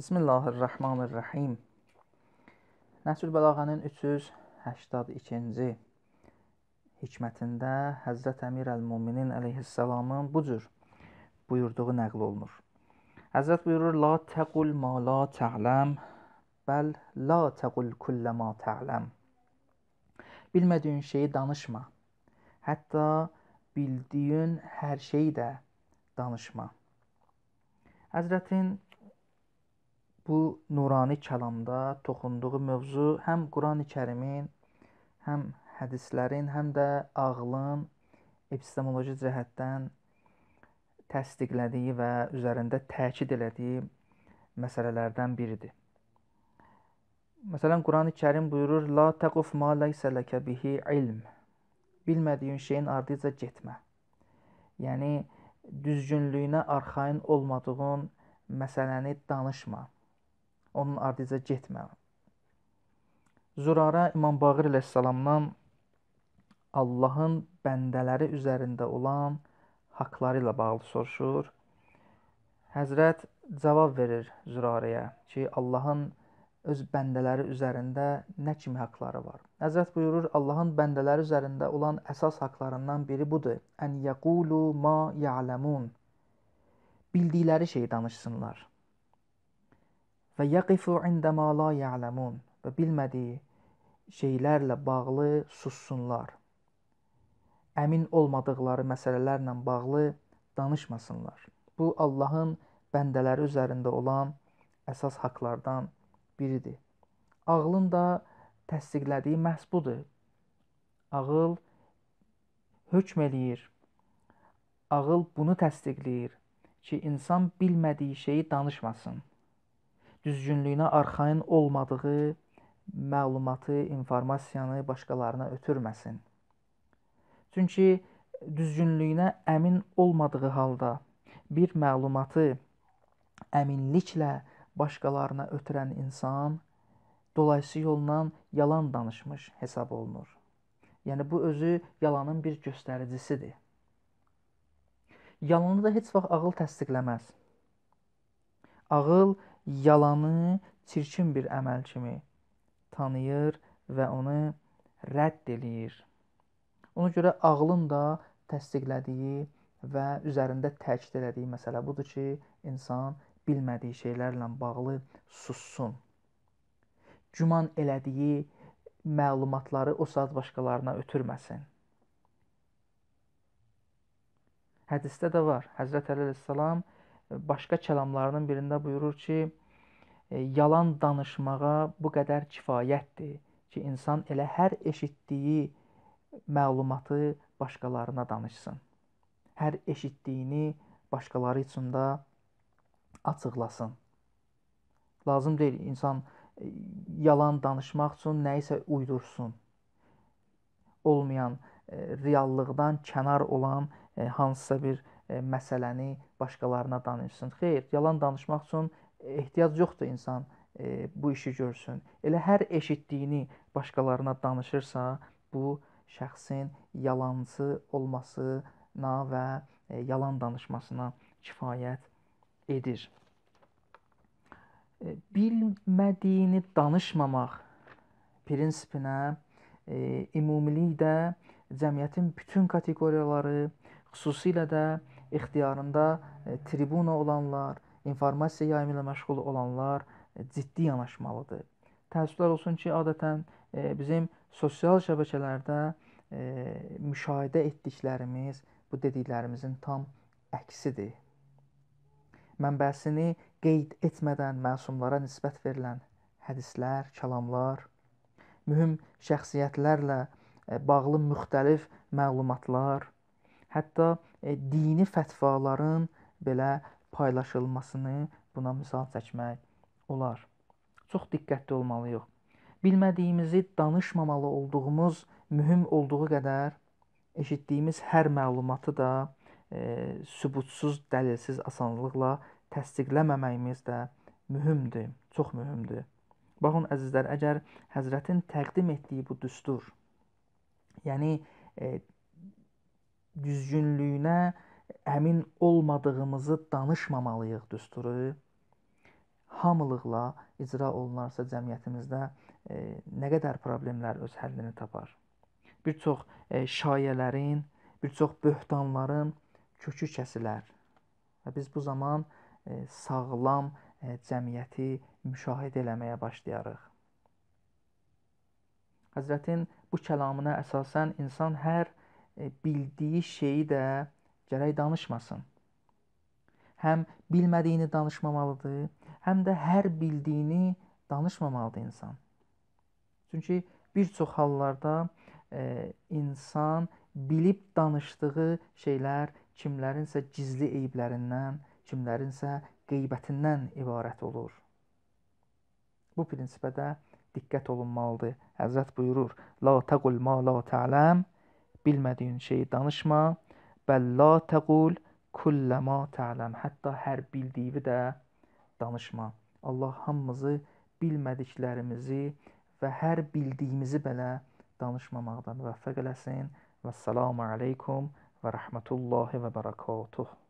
Bismillahirrahmanirrahim. Nəsr Bəlağənin 382-ci hikmətində Həzrət Əmir Əl-Muminin əleyhissalamın bu cür buyurduğu nəql olunur. Həzrət buyurur: "La təqul ma la ta'lam, bəl la təqul kullə ma ta'lam." Bilmədiyin şeyi danışma. Hətta bildiyin hər şeyi də danışma. Həzrətin bu nurani kəlamda toxunduğu mövzu həm Qurani-Kərimin, həm hədislərin, həm də ağlın epistemoloji cəhətdən təsdiqlədiyi və üzərində təkid elədiyi məsələlərdən biridir. Məsələn, Qurani-Kərim buyurur: "La taquf ma laysa laka bihi ilm." Bilmədiyin şeyin ardınca getmə. Yəni düzgünlüyünə arxayın olmadığın məsələni danışma onun ardıca getmə. Zürara İmam Bağır əleyhissalamdan Allahın bəndələri üzərində olan haqları ilə bağlı soruşur. Həzrət cavab verir Zürarəyə ki, Allahın öz bəndələri üzərində nə kimi haqqları var? Həzrət buyurur, Allahın bəndələri üzərində olan əsas haqqlarından biri budur. Ən yaqulu ma ya'lamun. Bildikləri şeyi danışsınlar. Və yaqifu indəma la ya'lamun və bilmədiyi şeylərlə bağlı sussunlar. Əmin olmadıkları məsələlərlə bağlı danışmasınlar. Bu Allahın bəndələri üzərində olan əsas haqqlardan biridir. Ağlın da təsdiqlədiyi məhz budur. Ağıl hökm eləyir. Ağıl bunu təsdiqləyir ki, insan bilmədiyi şeyi danışmasın düzgünlüyünə arxayın olmadığı məlumatı, informasiyanı başqalarına ötürməsin. Çünki düzgünlüyünə əmin olmadığı halda bir məlumatı əminliklə başqalarına ötürən insan dolayısı yolla yalan danışmış hesab olunur. Yəni bu özü yalanın bir göstəricisidir. Yalanı da heç vaxt ağıl təsdiqləməz. Ağıl yalanı çirkin bir əməl kimi tanıyır və onu rədd eləyir. Ona görə ağlın da təsdiqlədiyi və üzərində təkid elədiyi məsələ budur ki, insan bilmədiyi şeylərlə bağlı sussun. Güman elədiyi məlumatları o saat başqalarına ötürməsin. Hədisdə də var. Həzrət Əli (s.) başqa kəlamlarının birində buyurur ki, e, yalan danışmağa bu qədər kifayətdir ki, insan elə hər eşitdiyi məlumatı başqalarına danışsın. Hər eşitdiyini başqaları üçün də açıqlasın. Lazım deyil insan e, yalan danışmaq üçün nəyisə uydursun. Olmayan e, reallıqdan kənar olan hansısa bir E, məsələni başqalarına danışsın. Xeyr, yalan danışmaq üçün e, ehtiyac yoxdur insan e, bu işi görsün. Elə hər eşitdiyini başqalarına danışırsa, bu şəxsin yalançı olmasına və e, yalan danışmasına kifayət edir. E, bilmədiyini danışmamaq prinsipinə e, ümumilikdə cəmiyyətin bütün kateqoriyaları, xüsusilə də ixtiyarında e, tribuna olanlar, informasiya yayımı ilə məşğul olanlar e, ciddi yanaşmalıdır. Təəssüflər olsun ki, adətən e, bizim sosial şəbəkələrdə müşahidə etdiklərimiz bu dediklərimizin tam əksidir. Mənbəsini qeyd etmədən məsumlara nisbət verilən hədislər, kəlamlar, mühüm şəxsiyyətlərlə bağlı müxtəlif məlumatlar, Hətta e, dini fətvaların belə paylaşılmasını buna misal çəkmək olar. Çox diqqətli olmalıyıq. Bilmədiyimizi danışmamalı olduğumuz mühüm olduğu qədər eşitdiyimiz hər məlumatı da e, sübutsuz, dəlilsiz asanlıqla təsdiqləməməyimiz də mühümdür, çox mühümdür. Baxın əzizlər, əgər Həzrətin təqdim etdiyi bu düstur, yəni e, düzgünlüyünə əmin olmadığımızı danışmamalıyıq düsturu hamılıqla icra olunarsa cəmiyyətimizdə e, nə qədər problemlər öz həllini tapar. Bir çox e, şayələrin, bir çox böhtanların kökü kəsilər. Və biz bu zaman e, sağlam e, cəmiyyəti müşahidə eləməyə başlayarıq. Həzrətin bu kəlamına əsasən insan hər E, bildiyi şeyi də gərək danışmasın. Həm bilmədiyini danışmamalıdır, həm də hər bildiyini danışmamalıdır insan. Çünki bir çox hallarda e, insan bilib danışdığı şeylər kimlərinsə gizli eyblərindən, kimlərinsə qeybətindən ibarət olur. Bu prinsipə də diqqət olunmalıdır. Həzrət buyurur: "La taqul ma la ta'lam" bilmədiyin şeyi danışma. Bəlla təqul kulləma tə'ləm. Hətta hər bildiyini də danışma. Allah hamımızı bilmədiklərimizi və hər bildiyimizi belə danışmamaqdan müvəffəq eləsin. Və salamu aleykum və rəhmətullahi və bərəkatuh.